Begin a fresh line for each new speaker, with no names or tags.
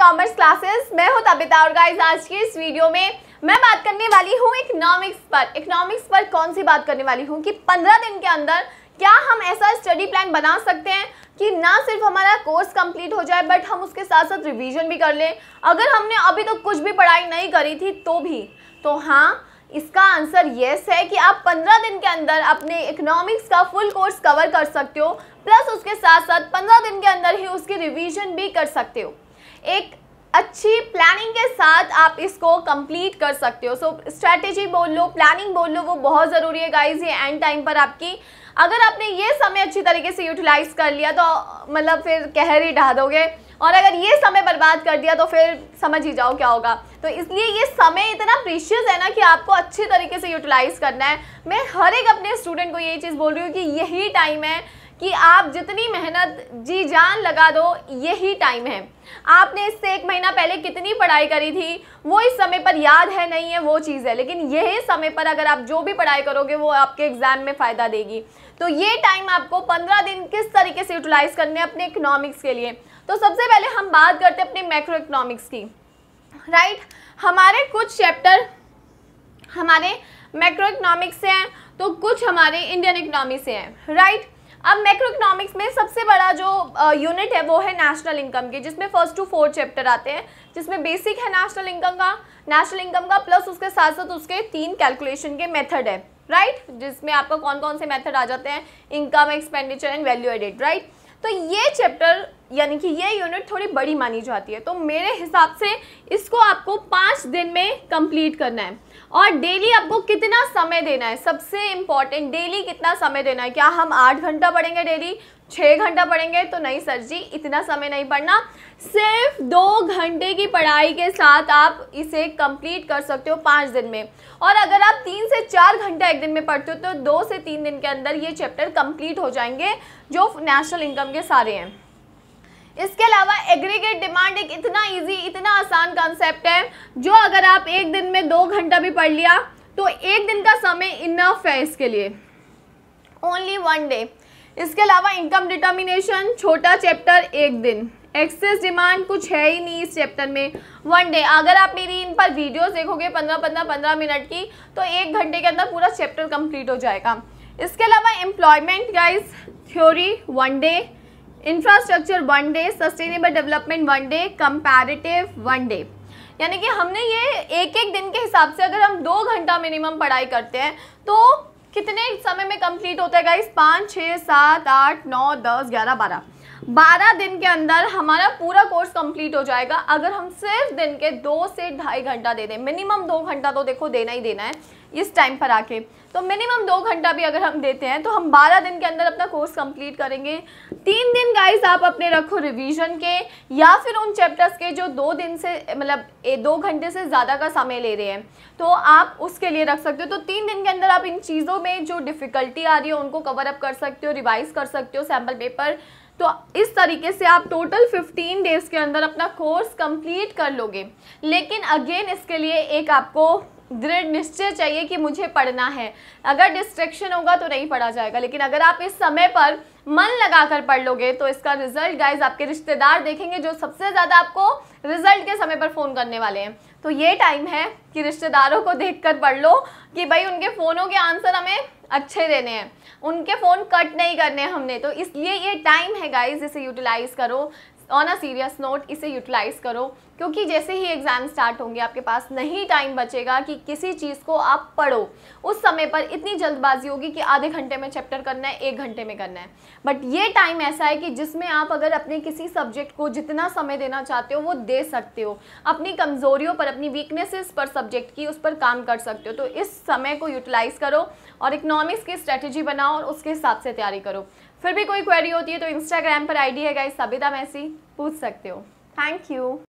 Commerce classes मैं हूं तबिता और गाइस आज के इस वीडियो में मैं बात करने वाली हूं इकोनॉमिक्स पर इकोनॉमिक्स पर कौन सी बात करने वाली हूं कि 15 दिन के अंदर क्या हम ऐसा स्टडी प्लान बना सकते हैं कि ना सिर्फ हमारा कोर्स कंप्लीट हो जाए बट हम उसके साथ साथ रिविजन भी कर लें अगर हमने अभी तक तो कुछ भी पढ़ाई नहीं करी थी तो भी तो हाँ इसका आंसर येस है कि आप 15 दिन के अंदर अपने इकोनॉमिक्स का फुल कोर्स कवर कर सकते हो प्लस उसके साथ साथ 15 दिन के अंदर ही उसकी रिवीजन भी कर सकते हो एक अच्छी प्लानिंग के साथ आप इसको कंप्लीट कर सकते हो सो स्ट्रैटेजी बोल लो प्लानिंग बोल लो वो बहुत ज़रूरी है गाइज ये एंड टाइम पर आपकी अगर आपने ये समय अच्छी तरीके से यूटिलाइज कर लिया तो मतलब फिर कहर ही ढा दोगे और अगर ये समय बर्बाद कर दिया तो फिर समझ ही जाओ क्या होगा तो इसलिए ये समय इतना प्रीशियस है ना कि आपको अच्छी तरीके से यूटिलाइज़ करना है मैं हर एक अपने स्टूडेंट को यही चीज़ बोल रही हूँ कि यही टाइम है कि आप जितनी मेहनत जी जान लगा दो यही टाइम है आपने इससे एक महीना पहले कितनी पढ़ाई करी थी वो इस समय पर याद है नहीं है वो चीज़ है लेकिन यही समय पर अगर आप जो भी पढ़ाई करोगे वो आपके एग्ज़ाम में फ़ायदा देगी तो ये टाइम आपको पंद्रह दिन किस तरीके से यूटिलाइज़ करने अपने इकोनॉमिक्स के लिए तो सबसे पहले हम बात करते हैं अपने मैक्रो इकोनॉमिक्स की राइट हमारे कुछ चैप्टर हमारे मैक्रो इकोनॉमिक्स से हैं तो कुछ हमारे इंडियन इकोनॉमी से हैं राइट अब मैक्रो इकोनॉमिक्स में सबसे बड़ा जो यूनिट है वो है नेशनल इनकम के जिसमें फर्स्ट टू फोर्थ चैप्टर आते हैं जिसमें बेसिक है नेशनल इनकम का नेशनल इनकम का प्लस उसके साथ साथ उसके तीन कैलकुलेशन के मेथड है राइट right? जिसमें आपका कौन कौन से मेथड आ जाते हैं income expenditure and value added right तो ये चैप्टर यानी कि ये यूनिट थोड़ी बड़ी मानी जाती है तो मेरे हिसाब से इसको आपको पाँच दिन में कंप्लीट करना है और डेली आपको कितना समय देना है सबसे इम्पॉर्टेंट डेली कितना समय देना है क्या हम आठ घंटा पढ़ेंगे डेली छः घंटा पढ़ेंगे तो नहीं सर जी इतना समय नहीं पढ़ना सिर्फ दो घंटे की पढ़ाई के साथ आप इसे कंप्लीट कर सकते हो पाँच दिन में और अगर आप तीन से चार घंटा एक दिन में पढ़ते हो तो दो से तीन दिन के अंदर ये चैप्टर कंप्लीट हो जाएंगे जो नेशनल इनकम के सारे हैं इसके अलावा एग्रीगेट डिमांड एक इतना इजी इतना आसान कॉन्सेप्ट है जो अगर आप एक दिन में दो घंटा भी पढ़ लिया तो एक दिन का समय इनफ है इसके लिए ओनली वन डे इसके अलावा इनकम डिटर्मिनेशन छोटा चैप्टर एक दिन एक्सेस डिमांड कुछ है ही नहीं इस चैप्टर में वन डे अगर आप मेरी इन पर वीडियोस देखोगे पंद्रह पंद्रह पंद्रह मिनट की तो एक घंटे के अंदर पूरा चैप्टर कंप्लीट हो जाएगा इसके अलावा employment guys theory one day infrastructure one day sustainable development one day comparative one day यानी कि हमने ये एक एक दिन के हिसाब से अगर हम दो घंटा मिनिमम पढ़ाई करते हैं तो कितने समय में कंप्लीट होता है गाइस पाँच छः सात आठ नौ दस ग्यारह बारह बारह दिन के अंदर हमारा पूरा कोर्स कंप्लीट हो जाएगा अगर हम सिर्फ दिन के दो से ढाई घंटा दे दें मिनिमम दो घंटा तो देखो देना ही देना है इस टाइम पर आके तो मिनिमम दो घंटा भी अगर हम देते हैं तो हम बारह दिन के अंदर अपना कोर्स कंप्लीट करेंगे तीन दिन गाइस आप अपने रखो रिवीजन के या फिर उन चैप्टर्स के जो दो दिन से मतलब दो घंटे से ज़्यादा का समय ले रहे हैं तो आप उसके लिए रख सकते हो तो तीन दिन के अंदर आप इन चीज़ों में जो डिफ़िकल्टी आ रही है उनको कवर अप कर सकते हो रिवाइज़ कर सकते हो सैम्पल पेपर तो इस तरीके से आप टोटल 15 डेज़ के अंदर अपना कोर्स कंप्लीट कर लोगे लेकिन अगेन इसके लिए एक आपको दृढ़ निश्चय चाहिए कि मुझे पढ़ना है अगर डिस्ट्रेक्शन होगा तो नहीं पढ़ा जाएगा लेकिन अगर आप इस समय पर मन लगाकर पढ़ लोगे तो इसका रिजल्ट गाइज आपके रिश्तेदार देखेंगे जो सबसे ज़्यादा आपको रिजल्ट के समय पर फ़ोन करने वाले हैं तो ये टाइम है कि रिश्तेदारों को देख पढ़ लो कि भाई उनके फ़ोनों के आंसर हमें अच्छे देने हैं उनके फ़ोन कट नहीं करने हमने तो इसलिए ये टाइम है गाइज इसे यूटिलाइज़ करो ऑन अ सीरियस नोट इसे यूटिलाइज़ करो क्योंकि जैसे ही एग्ज़ाम स्टार्ट होंगे आपके पास नहीं टाइम बचेगा कि किसी चीज़ को आप पढ़ो उस समय पर इतनी जल्दबाजी होगी कि आधे घंटे में चैप्टर करना है एक घंटे में करना है बट ये टाइम ऐसा है कि जिसमें आप अगर अपने किसी सब्जेक्ट को जितना समय देना चाहते हो वो दे सकते हो अपनी कमज़ोरियों पर अपनी वीकनेसेस पर सब्जेक्ट की उस पर काम कर सकते हो तो इस समय को यूटिलाइज़ करो और इकनॉमिक्स की स्ट्रैटेजी बनाओ और उसके हिसाब से तैयारी करो फिर भी कोई क्वेरी होती है तो इंस्टाग्राम पर आईडी है गाइस सबिता मैसी पूछ सकते हो थैंक यू